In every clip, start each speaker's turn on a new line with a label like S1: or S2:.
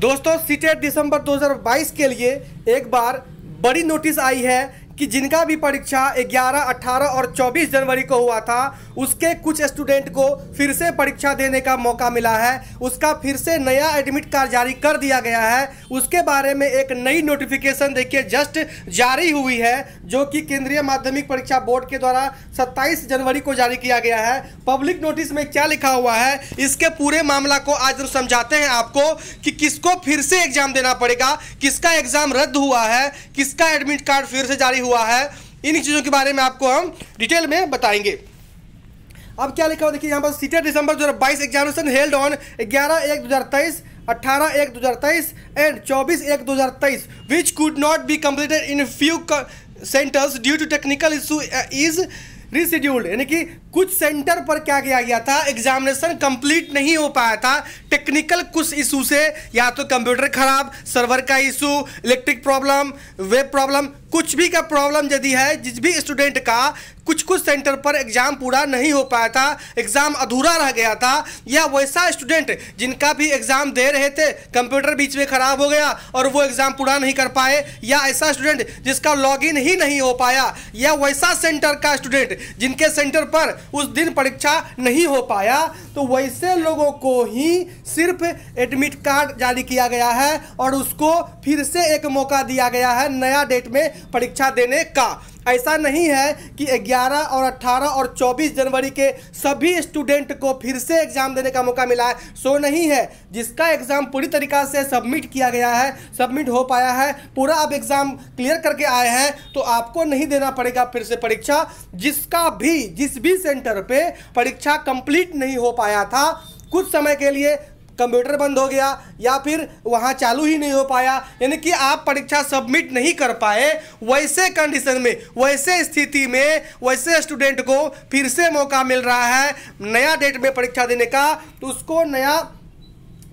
S1: दोस्तों सीटेट दिसंबर 2022 के लिए एक बार बड़ी नोटिस आई है कि जिनका भी परीक्षा 11, 18 और 24 जनवरी को हुआ था उसके कुछ स्टूडेंट को फिर से परीक्षा देने का मौका मिला है उसका फिर से नया एडमिट कार्ड जारी कर दिया गया है उसके बारे में एक नई नोटिफिकेशन देखिए जस्ट जारी हुई है जो कि केंद्रीय माध्यमिक परीक्षा बोर्ड के द्वारा सत्ताईस जनवरी को जारी किया गया है पब्लिक नोटिस में क्या लिखा हुआ है इसके पूरे मामला को आज समझाते हैं आपको कि किसको फिर से एग्जाम देना पड़ेगा किसका एग्जाम रद्द हुआ है किसका एडमिट कार्ड फिर से जारी हुआ हुआ है इन चीज़ों के बारे में आपको हम डिटेल में बताएंगे अब क्या लिखा हुआ देखिए यहाँ पर सीटेट दिसंबर दो हज़ार बाईस एग्जामिनेशन हेल्ड ऑन ग्यारह एक दो हज़ार तेईस अट्ठारह एक दो हज़ार तेईस एंड चौबीस एक दो हज़ार तेईस which could not be completed in few centres due to technical issue is rescheduled यानी कि कुछ सेंटर पर क्या किया गया था एग्जामिनेशन कंप्लीट नहीं हो पाया था टेक्निकल कुछ इशू से या तो कंप्यूटर खराब सर्वर का issue electric problem web problem कुछ भी का प्रॉब्लम यदि है जिस भी स्टूडेंट का कुछ कुछ सेंटर पर एग्ज़ाम पूरा नहीं हो पाया था एग्ज़ाम अधूरा रह गया था या वैसा स्टूडेंट जिनका भी एग्ज़ाम दे रहे थे कंप्यूटर बीच में ख़राब हो गया और वो एग्ज़ाम पूरा नहीं कर पाए या ऐसा स्टूडेंट जिसका लॉगिन ही नहीं हो पाया या वैसा सेंटर का स्टूडेंट जिनके सेंटर पर उस दिन परीक्षा नहीं हो पाया तो वैसे लोगों को ही सिर्फ एडमिट कार्ड जारी किया गया है और उसको फिर से एक मौका दिया गया है नया डेट में परीक्षा देने का ऐसा नहीं है कि 11 और 18 और 24 जनवरी के सभी स्टूडेंट को फिर से एग्ज़ाम देने का मौका मिला है सो नहीं है जिसका एग्ज़ाम पूरी तरीक़ा से सबमिट किया गया है सबमिट हो पाया है पूरा आप एग्ज़ाम क्लियर करके आए हैं तो आपको नहीं देना पड़ेगा फिर से परीक्षा जिसका भी जिस भी सेंटर पे परीक्षा कंप्लीट नहीं हो पाया था कुछ समय के लिए कंप्यूटर बंद हो गया या फिर वहाँ चालू ही नहीं हो पाया यानी कि आप परीक्षा सबमिट नहीं कर पाए वैसे कंडीशन में वैसे स्थिति में वैसे स्टूडेंट को फिर से मौका मिल रहा है नया डेट में परीक्षा देने का तो उसको नया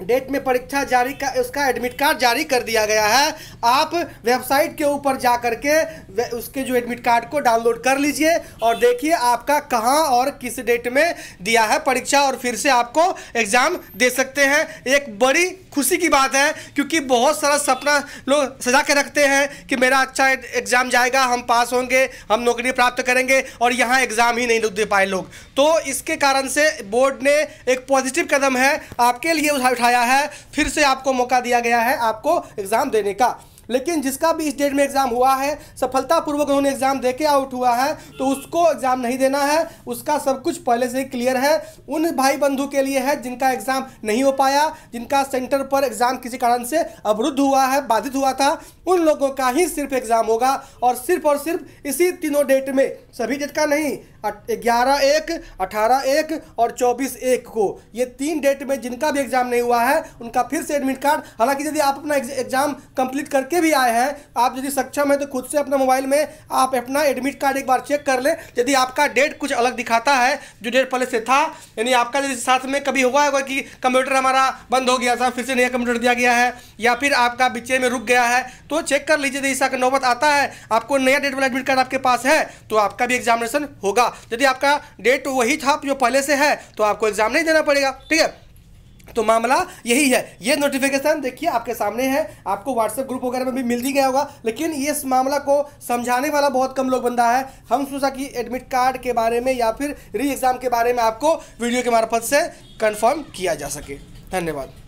S1: डेट में परीक्षा जारी का उसका एडमिट कार्ड जारी कर दिया गया है आप वेबसाइट के ऊपर जा कर के उसके जो एडमिट कार्ड को डाउनलोड कर लीजिए और देखिए आपका कहाँ और किस डेट में दिया है परीक्षा और फिर से आपको एग्ज़ाम दे सकते हैं एक बड़ी खुशी की बात है क्योंकि बहुत सारा सपना लोग सजा के रखते हैं कि मेरा अच्छा एग्ज़ाम जाएगा हम पास होंगे हम नौकरी प्राप्त करेंगे और यहाँ एग्ज़ाम ही नहीं दे पाए लोग तो इसके कारण से बोर्ड ने एक पॉजिटिव कदम है आपके लिए उठा बढ़ाया है फिर से आपको मौका दिया गया है आपको एग्जाम देने का लेकिन जिसका भी इस डेट में एग्ज़ाम हुआ है सफलतापूर्वक उन्होंने एग्ज़ाम दे के आउट हुआ है तो उसको एग्ज़ाम नहीं देना है उसका सब कुछ पहले से ही क्लियर है उन भाई बंधु के लिए है जिनका एग्ज़ाम नहीं हो पाया जिनका सेंटर पर एग्ज़ाम किसी कारण से अवरुद्ध हुआ है बाधित हुआ था उन लोगों का ही सिर्फ एग्ज़ाम होगा और सिर्फ और सिर्फ इसी तीनों डेट में सभी डेट का नहीं ग्यारह एक अठारह एक और चौबीस एक को ये तीन डेट में जिनका भी एग्ज़ाम नहीं हुआ है उनका फिर से एडमिट कार्ड हालांकि यदि आप अपना एग्ज़ाम कंप्लीट करके के भी आए हैं आप यदि सक्षम है तो खुद से अपना मोबाइल में आप अपना एडमिट कार्ड एक बार चेक कर लें यदि आपका डेट कुछ अलग दिखाता है जो डेट पहले से था यानी आपका यदि साथ में कभी हुआ होगा कि कंप्यूटर हमारा बंद हो गया था फिर से नया कंप्यूटर दिया गया है या फिर आपका बीचे में रुक गया है तो चेक कर लीजिए यदि ऐसा नौबत आता है आपको नया डेट वाला एडमिट कार्ड आपके पास है तो आपका भी एग्जामिनेशन होगा यदि आपका डेट वही था जो पहले से है तो आपको एग्जाम नहीं देना पड़ेगा ठीक है तो मामला यही है ये नोटिफिकेशन देखिए आपके सामने है आपको व्हाट्सएप ग्रुप वगैरह में भी मिल ही गया होगा लेकिन ये इस मामला को समझाने वाला बहुत कम लोग बंदा है हम सोचा कि एडमिट कार्ड के बारे में या फिर री एग्ज़ाम के बारे में आपको वीडियो के मार्फत से कन्फर्म किया जा सके धन्यवाद